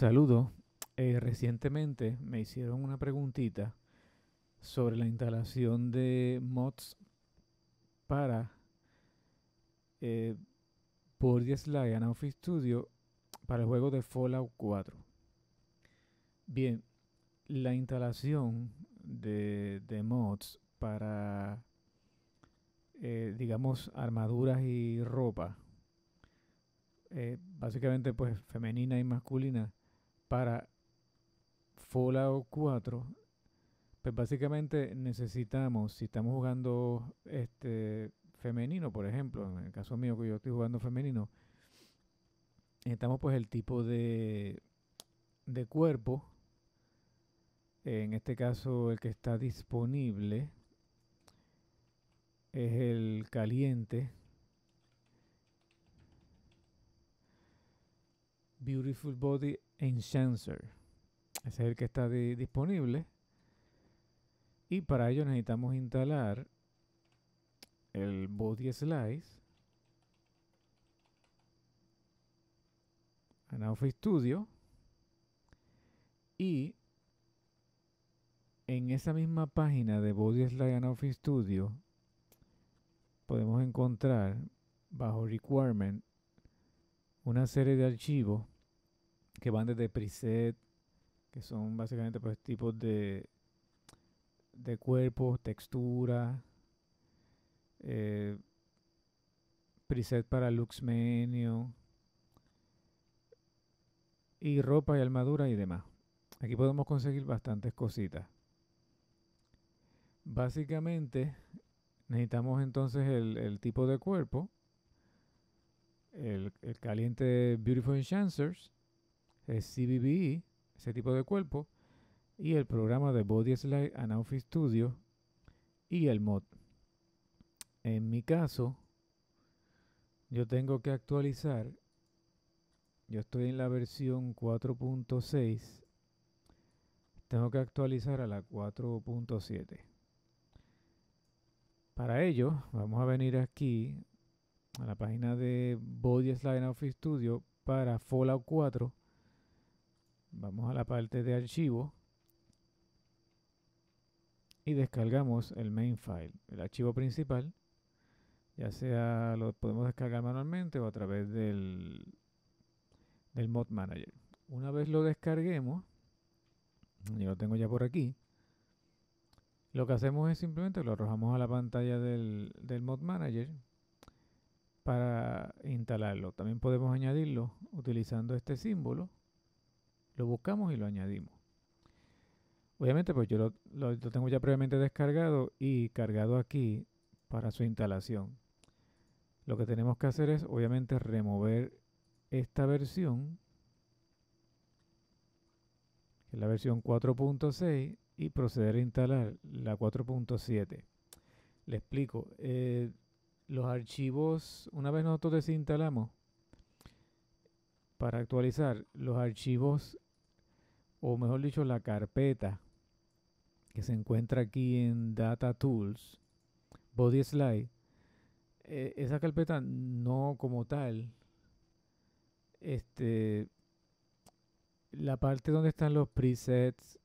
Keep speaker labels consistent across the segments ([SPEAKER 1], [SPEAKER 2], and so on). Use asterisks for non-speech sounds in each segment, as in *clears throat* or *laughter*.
[SPEAKER 1] Saludo. Eh, recientemente me hicieron una preguntita sobre la instalación de mods para eh, Slide and Office Studio para el juego de Fallout 4. Bien, la instalación de, mods para, eh, digamos, armaduras y ropa, eh, básicamente pues femenina y masculina, para Fallout 4, pues básicamente necesitamos, si estamos jugando este femenino, por ejemplo, en el caso mío que yo estoy jugando femenino, necesitamos pues el tipo de, de cuerpo, en este caso el que está disponible es el caliente, Beautiful Body Enchancer. Ese es el que está disponible. Y para ello necesitamos instalar el body slice en Office Studio y en esa misma página de Body Slice and Office Studio podemos encontrar bajo requirement una serie de archivos que van desde preset, que son básicamente pues, tipos de, de cuerpos, textura. Eh, preset para luxmenio. y ropa y armadura y demás. Aquí podemos conseguir bastantes cositas. Básicamente necesitamos entonces el, tipo de cuerpo, el, el caliente Beautiful Enchancers, el CBBE, ese tipo de cuerpo, y el programa de Body Slide and Office Studio y el mod. En mi caso, yo tengo que actualizar. Yo estoy en la versión 4.6. Tengo que actualizar a la 4.7. Para ello, vamos a venir aquí a la página de Body Slide and Office Studio para Fallout 4 Vamos a la parte de archivo y descargamos el main file, el archivo principal. Ya sea lo podemos descargar manualmente o a través del, del mod manager. Una vez lo descarguemos, yo lo tengo ya por aquí. Lo que hacemos es simplemente lo arrojamos a la pantalla del, del mod manager para instalarlo. También podemos añadirlo utilizando este símbolo lo buscamos y lo añadimos. Obviamente, pues yo lo, tengo ya previamente descargado y cargado aquí para su instalación. Lo que tenemos que hacer es, obviamente, remover esta versión, que es la versión 4.6, y proceder a instalar la 4.7. Le explico. Eh, los archivos, una vez nosotros desinstalamos, para actualizar, los archivos o mejor dicho, la carpeta que se encuentra aquí en Data Tools, Body Slide, e, esa carpeta no como tal, este, la parte donde están los presets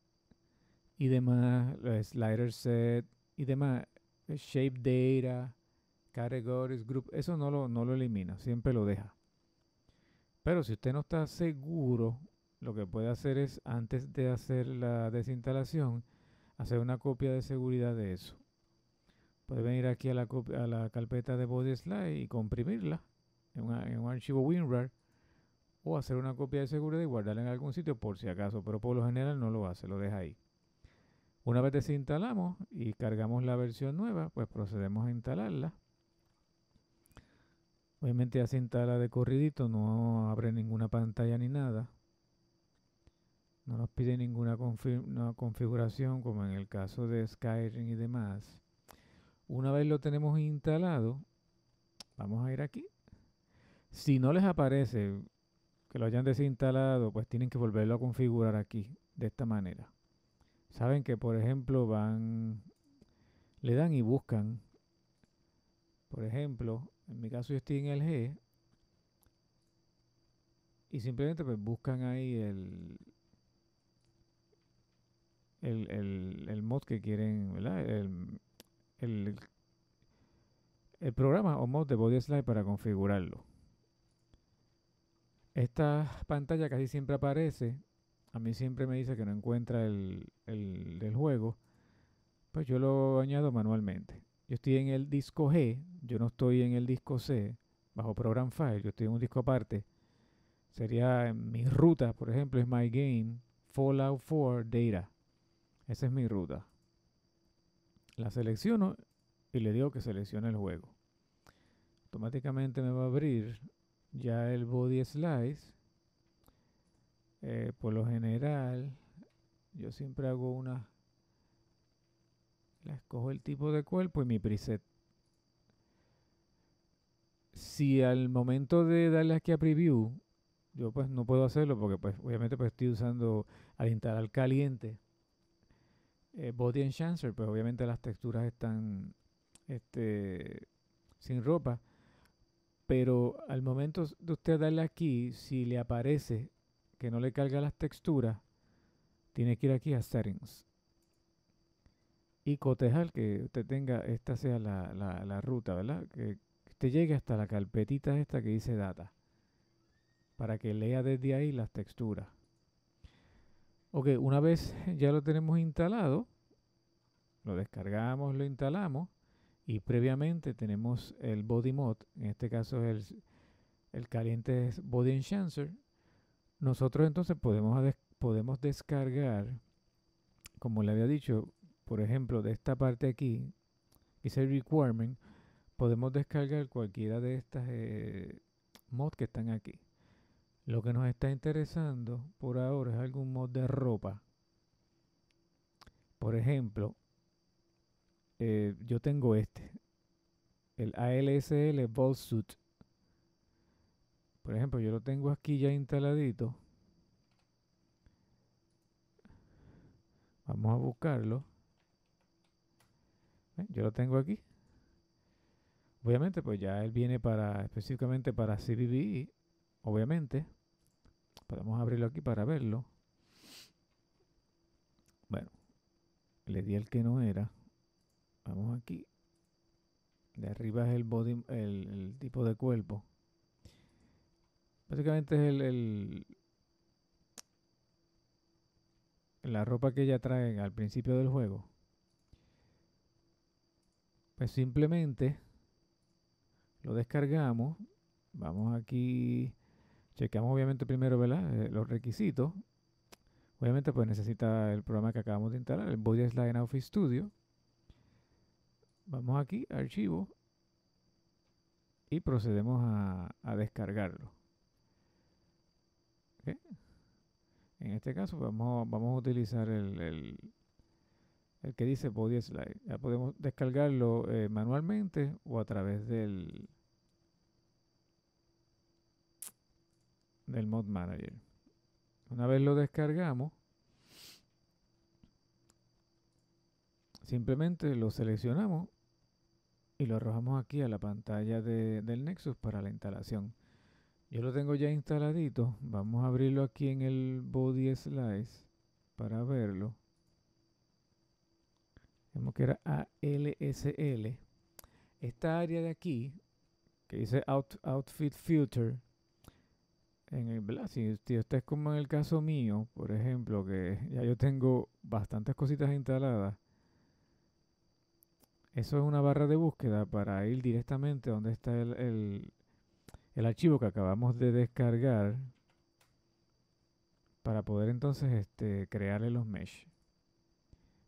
[SPEAKER 1] y demás, los slider set y demás, shape data, categories, group, eso no lo, no lo elimina, siempre lo deja. Pero si usted no está seguro lo que puede hacer es, antes de hacer la desinstalación, hacer una copia de seguridad de eso. Puede venir aquí a la, a la carpeta de body slide y comprimirla en, un archivo WinRAR o hacer una copia de seguridad y guardarla en algún sitio por si acaso, pero por lo general no lo hace, lo deja ahí. Una vez desinstalamos y cargamos la versión nueva, pues procedemos a instalarla. Obviamente ya se instala de corridito, no abre ninguna pantalla ni nada no nos pide ninguna configuración como en el caso de Skyrim y demás. Una vez lo tenemos instalado, vamos a ir aquí. Si no les aparece que lo hayan desinstalado, pues tienen que volverlo a configurar aquí, de esta manera. Saben que, por ejemplo, van, le dan y buscan. Por ejemplo, en mi caso yo estoy en el G. Y simplemente pues, buscan ahí el, el, mod que quieren, ¿verdad? El, programa o mod de Body Slide para configurarlo. Esta pantalla casi siempre aparece. A mí siempre me dice que no encuentra el, el, juego. Pues yo lo añado manualmente. Yo estoy en el disco G. Yo no estoy en el disco C. Bajo Program File. Yo estoy en un disco aparte. Sería eh, mi ruta, por ejemplo, es My Game Fallout 4 Data. Esa es mi ruta. La selecciono y le digo que seleccione el juego. Automáticamente me va a abrir ya el body slice. Eh, por lo general, yo siempre hago una... La escojo el tipo de cuerpo y mi preset. Si al momento de darle aquí a preview, yo pues no puedo hacerlo porque pues obviamente pues estoy usando al instalar caliente eh, body Enchancer, pues obviamente las texturas están este, sin ropa. Pero al momento de usted darle aquí, si le aparece que no le carga las texturas, tiene que ir aquí a Settings. Y cotejar que usted tenga, esta sea la, la ruta, ¿verdad? Que usted llegue hasta la carpetita esta que dice Data. Para que lea desde ahí las texturas. Ok, una vez *laughs* ya lo tenemos instalado, lo descargamos, lo instalamos y previamente tenemos el body mod, en este caso es el, caliente body Enchancer. Nosotros entonces podemos, podemos descargar, como le había dicho, por ejemplo, de esta parte aquí, que es el requirement, podemos descargar cualquiera de estas eh, mods que están aquí. Lo que nos está interesando por ahora es algún mod de ropa. Por ejemplo, eh, yo tengo este, el ALSL Ball Suit. Por ejemplo, yo lo tengo aquí ya instaladito. Vamos a buscarlo. Eh, yo lo tengo aquí. Obviamente, pues ya él viene para específicamente para CBB obviamente. Podemos abrirlo aquí para verlo. Bueno, le di el que no era. Vamos aquí. De arriba es el body, el, tipo de cuerpo. Básicamente es el, la ropa que ya traen al principio del juego. Pues simplemente lo descargamos. Vamos aquí Chequeamos obviamente primero eh, los requisitos. Obviamente pues necesita el programa que acabamos de instalar, el Body Slide en Office Studio. Vamos aquí, archivo, y procedemos a, descargarlo. En este caso vamos, vamos a utilizar el, que dice Body Slide. Ya podemos descargarlo eh, manualmente o a través del, El Mod Manager. Una vez lo descargamos, simplemente lo seleccionamos y lo arrojamos aquí a la pantalla del Nexus para la instalación. Yo lo tengo ya instaladito. Vamos a abrirlo aquí en el body slice para verlo. Vemos que era ALSL. Esta área de aquí, que dice Outfit Filter, en el, Si, es como en el caso mío, por ejemplo, que *laughs* ya yo tengo bastantes cositas instaladas, eso es una barra de búsqueda para ir directamente donde está el, archivo que acabamos de descargar para poder entonces este, crearle los mesh. ¿Ves?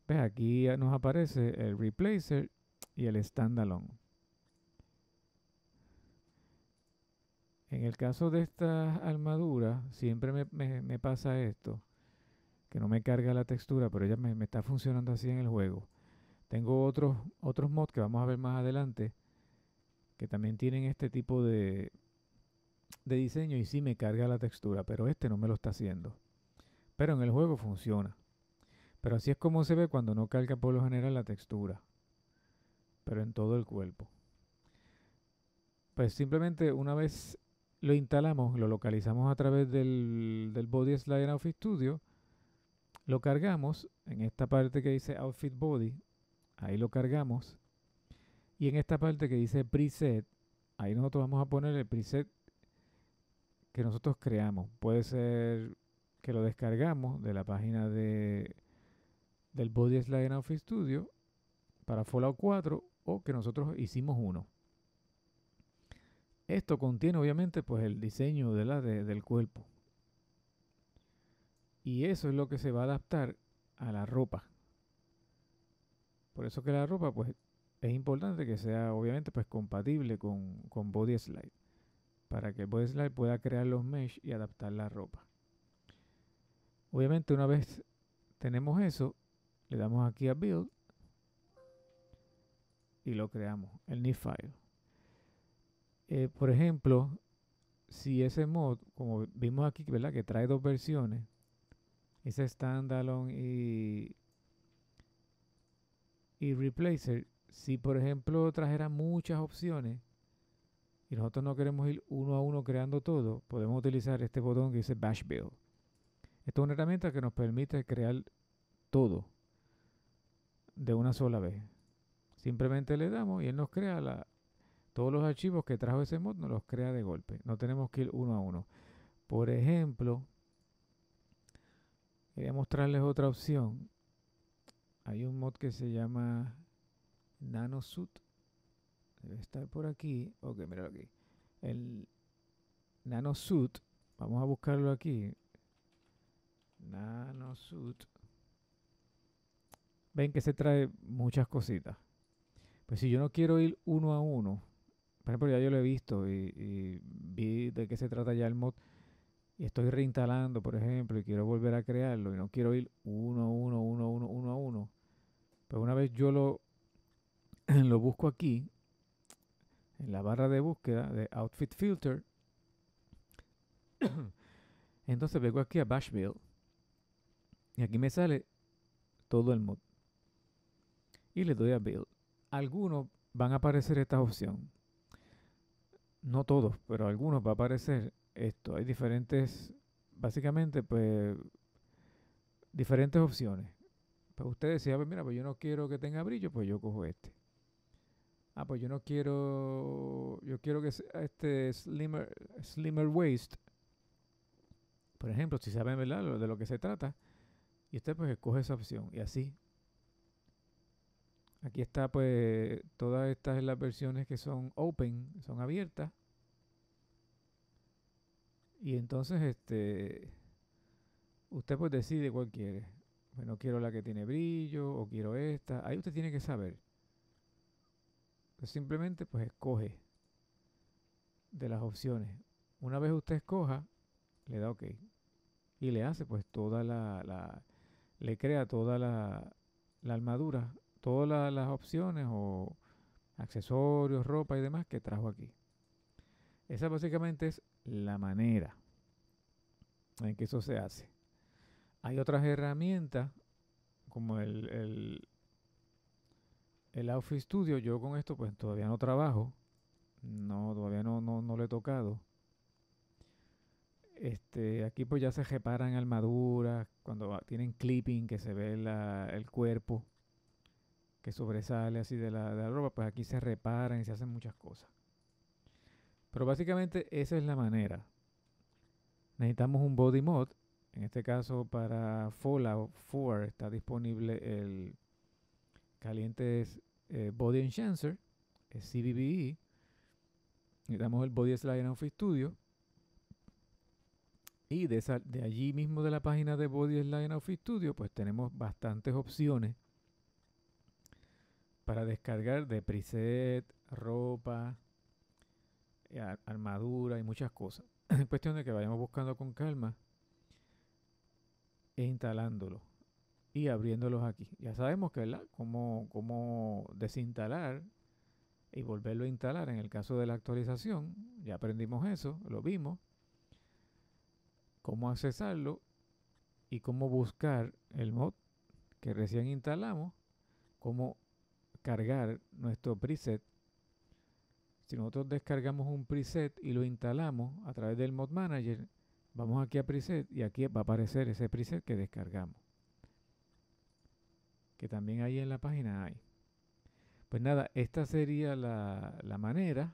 [SPEAKER 1] Pues aquí nos aparece el replacer y el standalone. En el caso de esta armadura siempre me, pasa esto, que no me carga la textura, pero ella me, está funcionando así en el juego. Tengo otros, otros mods que vamos a ver más adelante, que también tienen este tipo de, de diseño y sí me carga la textura, pero este no me lo está haciendo. Pero en el juego funciona. Pero así es como se ve cuando no carga por lo general la textura, pero en todo el cuerpo. Pues simplemente una vez lo instalamos, lo localizamos a través del, del Body Slider Outfit Studio, lo cargamos en esta parte que dice Outfit Body, ahí lo cargamos, y en esta parte que dice Preset, ahí nosotros vamos a poner el preset que nosotros creamos. Puede ser que lo descargamos de la página de, del Body Slider Outfit Studio para Fallout 4 o que nosotros hicimos uno. Esto contiene obviamente pues el diseño de la del cuerpo. Y eso es lo que se va a adaptar a la ropa. Por eso que la ropa pues es importante que sea obviamente pues compatible con, con Body Slide. Para que Body Slide pueda crear los mesh y adaptar la ropa. Obviamente una vez tenemos eso, le damos aquí a Build y lo creamos, el NIF file. Eh, por ejemplo, si ese mod, como vimos aquí, ¿verdad? Que trae dos versiones. ese standalone y, replacer. Si por ejemplo trajera muchas opciones y nosotros no queremos ir uno a uno creando todo, podemos utilizar este botón que dice Bash Build. Esto es una herramienta que nos permite crear todo de una sola vez. Simplemente le damos y él nos crea la, todos los archivos que trajo ese mod nos los crea de golpe. No tenemos que ir uno a uno. Por ejemplo, quería mostrarles otra opción. Hay un mod que se llama NanoSuit. Debe estar por aquí. Ok, míralo aquí. El NanoSuit. Vamos a buscarlo aquí. NanoSuit. Ven que se trae muchas cositas. Pues si yo no quiero ir uno a uno, por ejemplo, ya yo lo he visto y, vi de qué se trata ya el mod y estoy reinstalando, por ejemplo, y quiero volver a crearlo y no quiero ir uno, uno, uno, uno, uno a uno. Pero pues una vez yo lo, *clears throat* lo busco aquí, en la barra de búsqueda de Outfit Filter, *clears throat* entonces vengo aquí a Bash Build y aquí me sale todo el mod. Y le doy a Build. Algunos van a aparecer esta opción no todos, pero algunos va a aparecer esto. Hay diferentes, básicamente, pues, diferentes opciones. Pues usted decía, pues mira, pues yo no quiero que tenga brillo, pues yo cojo este. Ah, pues yo no quiero, yo quiero que este slimmer, slimmer waist. Por ejemplo, si saben, ¿verdad? de lo que se trata. Y usted pues escoge esa opción. Y así. Aquí está pues todas estas las versiones que son open, son abiertas. Y entonces, este, usted pues decide cuál quiere. Bueno, quiero la que tiene brillo o quiero esta. Ahí usted tiene que saber. Pues, simplemente pues escoge de las opciones. Una vez usted escoja, le da OK. Y le hace pues toda la, le crea toda la, la armadura, todas las opciones o accesorios, ropa y demás que trajo aquí. Esa básicamente es la manera en que eso se hace. Hay otras herramientas como el, el, el Outfit Studio. Yo con esto pues todavía no trabajo. No, todavía no, no, no lo he tocado. Este, aquí pues ya se reparan armaduras, cuando tienen clipping que se ve el cuerpo que sobresale así de la, de la ropa, pues aquí se reparan y se hacen muchas cosas. Pero básicamente esa es la manera. Necesitamos un body mod. En este caso para Fallout 4 está disponible el caliente eh, Body Enchancer, el CBBE. Necesitamos el Body Slider Office Studio. Y de, de allí mismo de la página de Body Slider Office Studio, pues tenemos bastantes opciones para descargar de preset, ropa, eh, armadura y muchas cosas. *clears throat* Es cuestión de que vayamos buscando con calma e instalándolo y abriéndolos aquí. Ya sabemos que, ¿verdad? Cómo, cómo desinstalar y volverlo a instalar en el caso de la actualización. Ya aprendimos eso, lo vimos. Cómo accesarlo y cómo buscar el mod que recién instalamos. Cómo cargar nuestro preset si nosotros descargamos un preset y lo instalamos a través del Mod Manager, vamos aquí a preset y aquí va a aparecer ese preset que descargamos. Que también ahí en la página hay. Pues nada, esta sería la, manera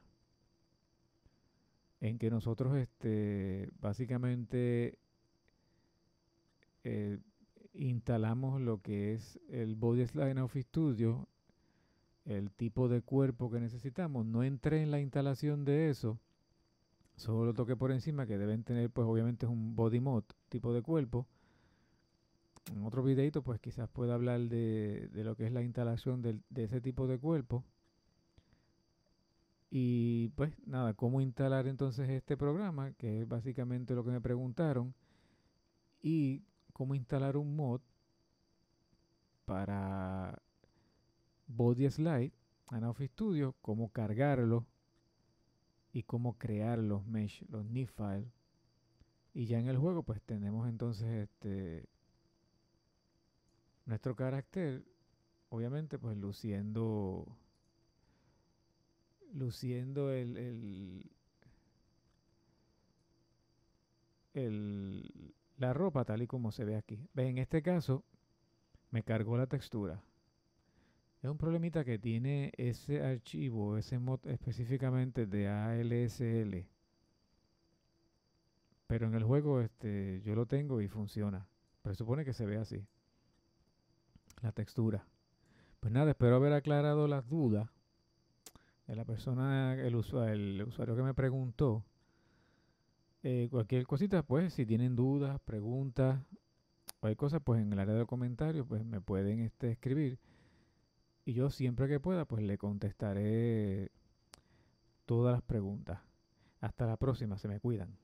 [SPEAKER 1] en que nosotros este, básicamente eh, instalamos lo que es el Body Slide en Office Studio el tipo de cuerpo que necesitamos. No entré en la instalación de eso, solo toqué por encima que deben tener, pues obviamente es un body mod, tipo de cuerpo. En otro videito, pues quizás pueda hablar de, lo que es la instalación de, de ese tipo de cuerpo. Y pues nada, cómo instalar entonces este programa, que es básicamente lo que me preguntaron, y cómo instalar un mod para Body Slide, office Studio, cómo cargarlo y cómo crear los mesh, los NIF files. Y ya en el juego pues tenemos entonces este nuestro carácter, obviamente pues luciendo luciendo el, el, el, la ropa tal y como se ve aquí. En este caso, me cargó la textura. Es un problemita que tiene ese archivo, ese mod específicamente de ALSL. Pero en el juego este, yo lo tengo y funciona. Presupone que se ve así. La textura. Pues nada, espero haber aclarado las dudas de la persona, el, usuario, que me preguntó. Eh, cualquier cosita, pues si tienen dudas, preguntas, o hay cosas, pues en el área de comentarios, pues me pueden este, escribir. Y yo siempre que pueda, pues le contestaré todas las preguntas. Hasta la próxima, se me cuidan.